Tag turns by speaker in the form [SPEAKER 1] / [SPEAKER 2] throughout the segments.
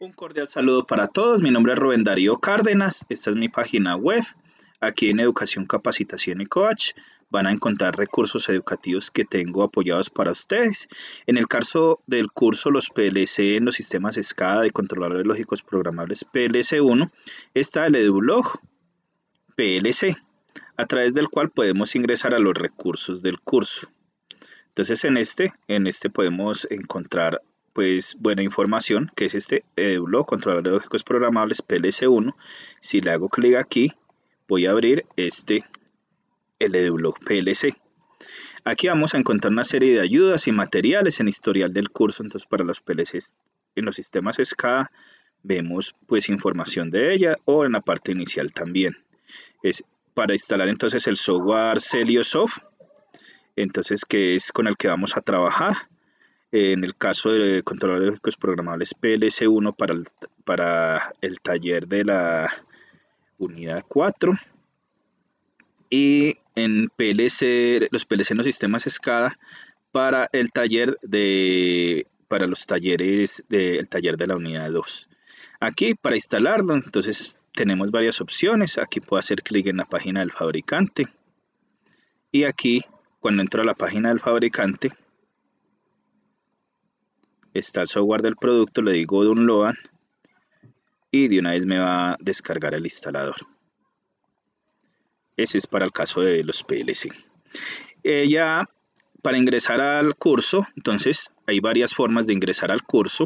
[SPEAKER 1] Un cordial saludo para todos. Mi nombre es Rubén Darío Cárdenas. Esta es mi página web. Aquí en Educación, Capacitación y Coach van a encontrar recursos educativos que tengo apoyados para ustedes. En el caso del curso Los PLC en los sistemas SCADA de controladores lógicos programables PLC1 está el EduBlog PLC, a través del cual podemos ingresar a los recursos del curso. Entonces en este, en este podemos encontrar pues buena información, que es este EduBlock, eh, controlador de lógicos programables PLC1. Si le hago clic aquí, voy a abrir este, el PLC. Aquí vamos a encontrar una serie de ayudas y materiales en historial del curso, entonces para los PLCs en los sistemas SCA... vemos pues información de ella o en la parte inicial también. Es para instalar entonces el software Celiosoft, entonces que es con el que vamos a trabajar eh, en el caso de controladores lógicos programables PLC1 para el, para el taller de la unidad 4 y en PLC, los PLC en los sistemas SCADA para el taller de para los talleres del taller de la unidad 2. Aquí para instalarlo, entonces tenemos varias opciones. Aquí puedo hacer clic en la página del fabricante. Y aquí, cuando entro a la página del fabricante, está el software del producto, le digo download y de una vez me va a descargar el instalador. Ese es para el caso de los PLC. Eh, ya para ingresar al curso, entonces hay varias formas de ingresar al curso.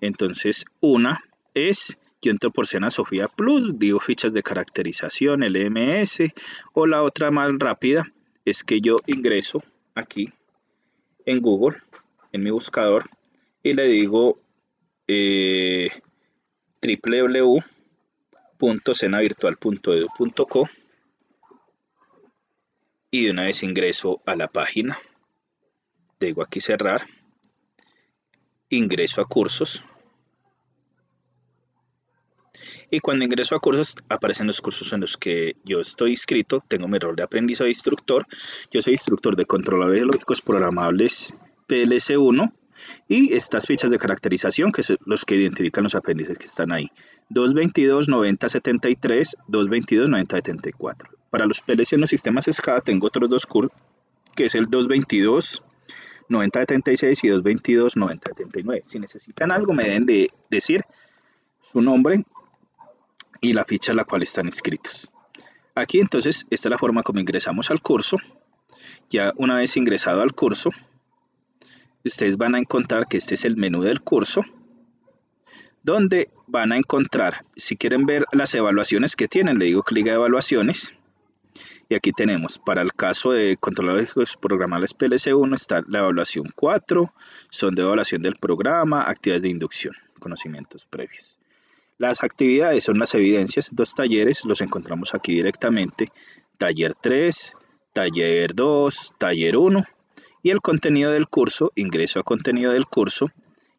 [SPEAKER 1] Entonces una es yo entro por Sena Sofía Plus, digo fichas de caracterización, LMS, e o la otra más rápida es que yo ingreso aquí en Google, en mi buscador, y le digo eh, www.cenavirtual.edu.co y de una vez ingreso a la página. Le digo aquí cerrar. Ingreso a cursos. Y cuando ingreso a cursos, aparecen los cursos en los que yo estoy inscrito. Tengo mi rol de aprendiz o de instructor. Yo soy instructor de controladores lógicos programables PLC1 y estas fichas de caracterización que son los que identifican los apéndices que están ahí. 222 90 222 90 Para los PLC en los sistemas SCADA tengo otros dos CUR que es el 222 90 y 222 90 Si necesitan algo me deben de decir su nombre y la ficha en la cual están inscritos. Aquí entonces esta es la forma como ingresamos al curso. Ya una vez ingresado al curso, ustedes van a encontrar que este es el menú del curso, donde van a encontrar, si quieren ver las evaluaciones que tienen, le digo clic a evaluaciones, y aquí tenemos, para el caso de controladores pues, programales PLC1 está la evaluación 4, son de evaluación del programa, actividades de inducción, conocimientos previos. Las actividades son las evidencias, dos talleres, los encontramos aquí directamente, taller 3, taller 2, taller 1, y el contenido del curso, ingreso a contenido del curso,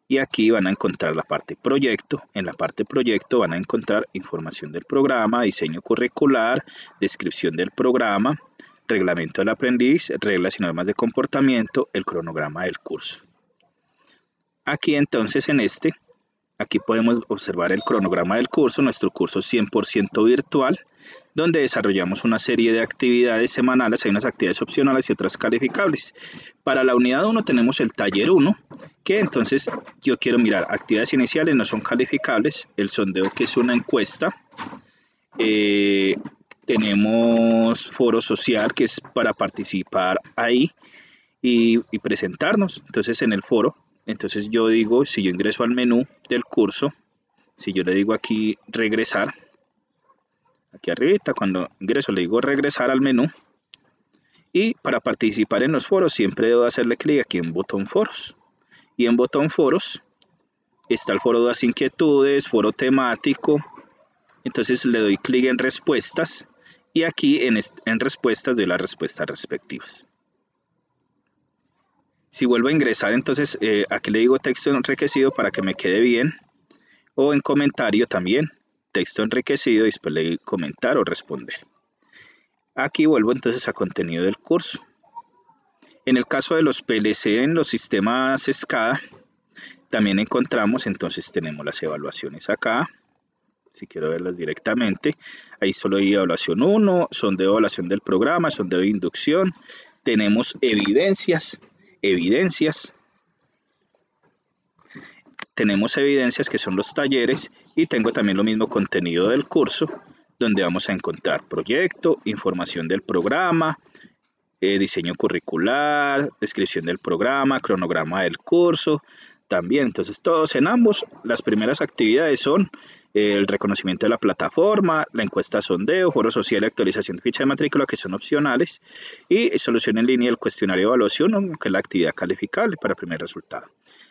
[SPEAKER 1] y aquí van a encontrar la parte proyecto. En la parte proyecto van a encontrar información del programa, diseño curricular, descripción del programa, reglamento del aprendiz, reglas y normas de comportamiento, el cronograma del curso. Aquí entonces en este, aquí podemos observar el cronograma del curso, nuestro curso 100% virtual, donde desarrollamos una serie de actividades semanales, hay unas actividades opcionales y otras calificables. Para la unidad 1 tenemos el taller 1, que entonces yo quiero mirar, actividades iniciales no son calificables, el sondeo que es una encuesta, eh, tenemos foro social que es para participar ahí y, y presentarnos, entonces en el foro, entonces yo digo, si yo ingreso al menú del curso, si yo le digo aquí regresar, aquí arriba cuando ingreso le digo regresar al menú. Y para participar en los foros siempre debo hacerle clic aquí en botón foros. Y en botón foros está el foro de las inquietudes, foro temático. Entonces le doy clic en respuestas y aquí en, respuestas doy las respuestas respectivas. Si vuelvo a ingresar, entonces eh, aquí le digo texto enriquecido para que me quede bien. O en comentario también, texto enriquecido y después comentar o responder. Aquí vuelvo entonces a contenido del curso. En el caso de los PLC en los sistemas SCADA, también encontramos, entonces tenemos las evaluaciones acá, si quiero verlas directamente, ahí solo hay evaluación 1, son de evaluación del programa, son de inducción, tenemos evidencias, evidencias, tenemos evidencias que son los talleres y tengo también lo mismo contenido del curso donde vamos a encontrar proyecto, información del programa, eh, diseño curricular, descripción del programa, cronograma del curso, también. Entonces, todos en ambos, las primeras actividades son eh, el reconocimiento de la plataforma, la encuesta sondeo, foro social y actualización de ficha de matrícula, que son opcionales, y solución en línea del cuestionario de evaluación, que es la actividad calificable para primer resultado.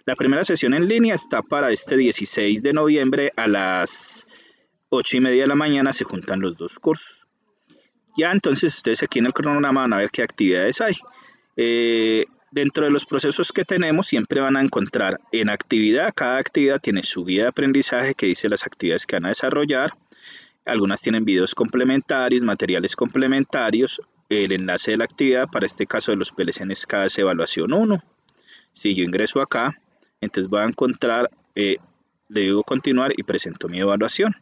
[SPEAKER 1] La primera sesión en línea está para este 16 de noviembre a las 8 y media de la mañana, se juntan los dos cursos. Ya entonces ustedes aquí en el cronograma van a ver qué actividades hay. Eh, dentro de los procesos que tenemos siempre van a encontrar en actividad, cada actividad tiene su guía de aprendizaje que dice las actividades que van a desarrollar, algunas tienen videos complementarios, materiales complementarios, el enlace de la actividad para este caso de los en cada es evaluación 1. Si yo ingreso acá, entonces voy a encontrar, eh, le digo continuar y presento mi evaluación.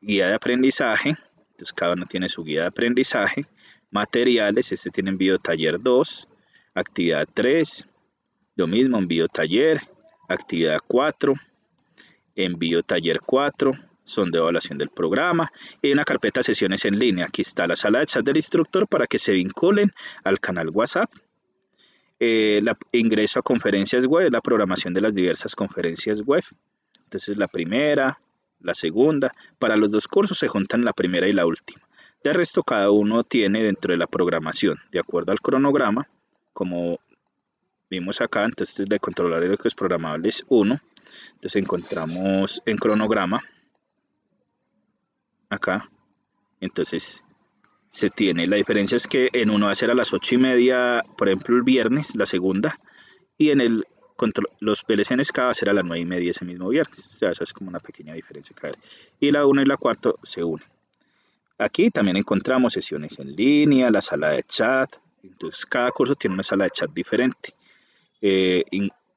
[SPEAKER 1] Guía de aprendizaje, entonces cada uno tiene su guía de aprendizaje. Materiales, este tiene en video taller 2, Actividad 3, lo mismo, envío taller. Actividad 4, envío taller 4, son de evaluación del programa y una carpeta sesiones en línea. Aquí está la sala de chat del instructor para que se vinculen al canal WhatsApp. Eh, ingreso a conferencias web, la programación de las diversas conferencias web. Entonces la primera, la segunda, para los dos cursos se juntan la primera y la última. De resto cada uno tiene dentro de la programación, de acuerdo al cronograma, como vimos acá, entonces de controlar los programables 1, entonces encontramos en cronograma, acá, entonces se tiene, la diferencia es que en uno va a ser a las 8 y media, por ejemplo el viernes, la segunda, y en el los PLCNSK va a ser a las 9 y media ese mismo viernes, o sea, eso es como una pequeña diferencia Y la 1 y la 4 se unen. Aquí también encontramos sesiones en línea, la sala de chat, entonces, cada curso tiene una sala de chat diferente. Eh,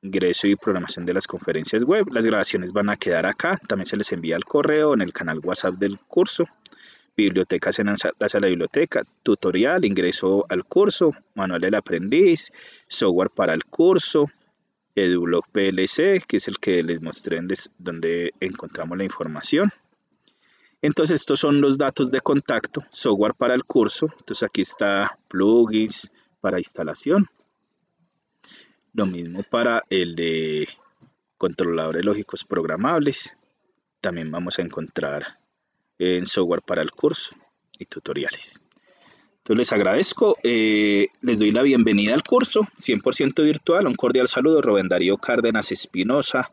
[SPEAKER 1] ingreso y programación de las conferencias web. Las grabaciones van a quedar acá. También se les envía al correo en el canal WhatsApp del curso. Bibliotecas en la sala de biblioteca, tutorial, ingreso al curso, manual del aprendiz, software para el curso, EduBlog PLC, que es el que les mostré donde encontramos la información. Entonces estos son los datos de contacto, software para el curso. Entonces aquí está plugins para instalación. Lo mismo para el de controladores lógicos programables. También vamos a encontrar en software para el curso y tutoriales. Entonces les agradezco, eh, les doy la bienvenida al curso 100% virtual. Un cordial saludo, Rubén Darío Cárdenas Espinosa.